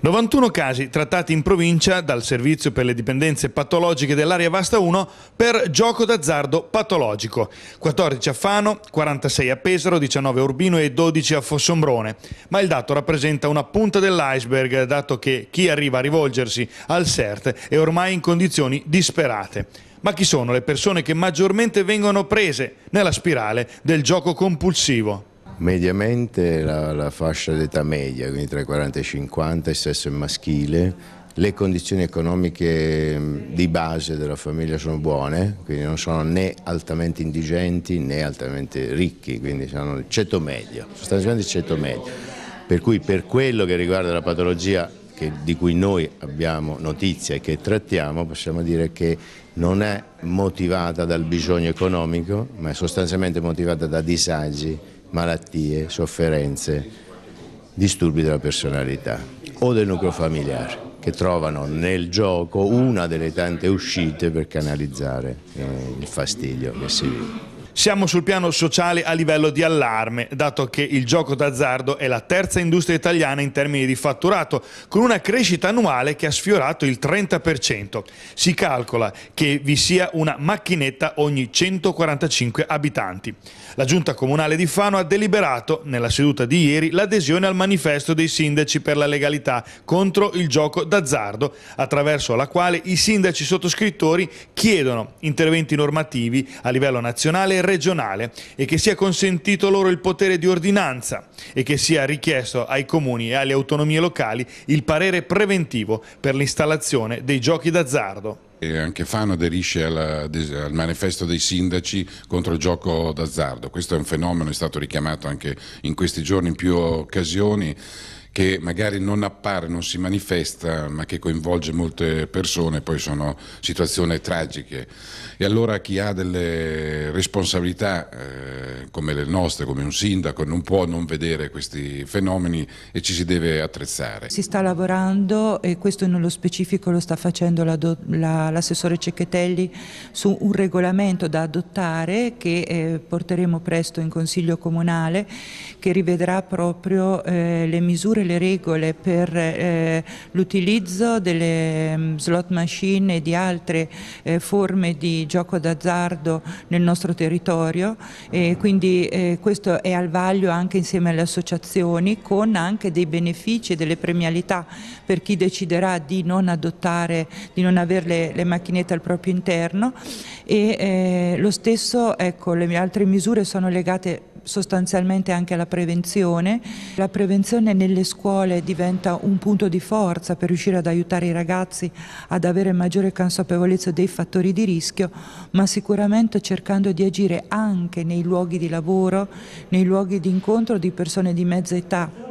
91 casi trattati in provincia dal Servizio per le dipendenze patologiche dell'area Vasta 1 per gioco d'azzardo patologico. 14 a Fano, 46 a Pesaro, 19 a Urbino e 12 a Fossombrone. Ma il dato rappresenta una punta dell'iceberg, dato che chi arriva a rivolgersi al CERT è ormai in condizioni disperate. Ma chi sono le persone che maggiormente vengono prese nella spirale del gioco compulsivo? Mediamente la, la fascia d'età media, quindi tra i 40 e i 50, il sesso è maschile, le condizioni economiche mm, di base della famiglia sono buone, quindi non sono né altamente indigenti né altamente ricchi, quindi sono il ceto medio, sostanzialmente il ceto medio. Per cui per quello che riguarda la patologia che, di cui noi abbiamo notizia e che trattiamo, possiamo dire che non è motivata dal bisogno economico, ma è sostanzialmente motivata da disagi malattie, sofferenze, disturbi della personalità o del nucleo familiare che trovano nel gioco una delle tante uscite per canalizzare eh, il fastidio che si vive. Siamo sul piano sociale a livello di allarme, dato che il gioco d'azzardo è la terza industria italiana in termini di fatturato, con una crescita annuale che ha sfiorato il 30%. Si calcola che vi sia una macchinetta ogni 145 abitanti. La Giunta Comunale di Fano ha deliberato, nella seduta di ieri, l'adesione al manifesto dei sindaci per la legalità contro il gioco d'azzardo, attraverso la quale i sindaci sottoscrittori chiedono interventi normativi a livello nazionale e regionale e che sia consentito loro il potere di ordinanza e che sia richiesto ai comuni e alle autonomie locali il parere preventivo per l'installazione dei giochi d'azzardo. E anche Fano aderisce alla, al manifesto dei sindaci contro il gioco d'azzardo. Questo è un fenomeno, è stato richiamato anche in questi giorni in più occasioni che magari non appare, non si manifesta, ma che coinvolge molte persone, poi sono situazioni tragiche. E allora chi ha delle responsabilità eh, come le nostre, come un sindaco, non può non vedere questi fenomeni e ci si deve attrezzare. Si sta lavorando e questo nello specifico lo sta facendo l'assessore la, la, Cecchetelli su un regolamento da adottare che eh, porteremo presto in Consiglio Comunale che rivedrà proprio eh, le misure, le regole per eh, l'utilizzo delle mm, slot machine e di altre eh, forme di gioco d'azzardo nel nostro territorio e quindi quindi eh, questo è al vaglio anche insieme alle associazioni con anche dei benefici e delle premialità per chi deciderà di non adottare, di non avere le, le macchinette al proprio interno e eh, lo stesso, ecco, le altre misure sono legate sostanzialmente anche alla prevenzione. La prevenzione nelle scuole diventa un punto di forza per riuscire ad aiutare i ragazzi ad avere maggiore consapevolezza dei fattori di rischio, ma sicuramente cercando di agire anche nei luoghi di lavoro, nei luoghi di incontro di persone di mezza età.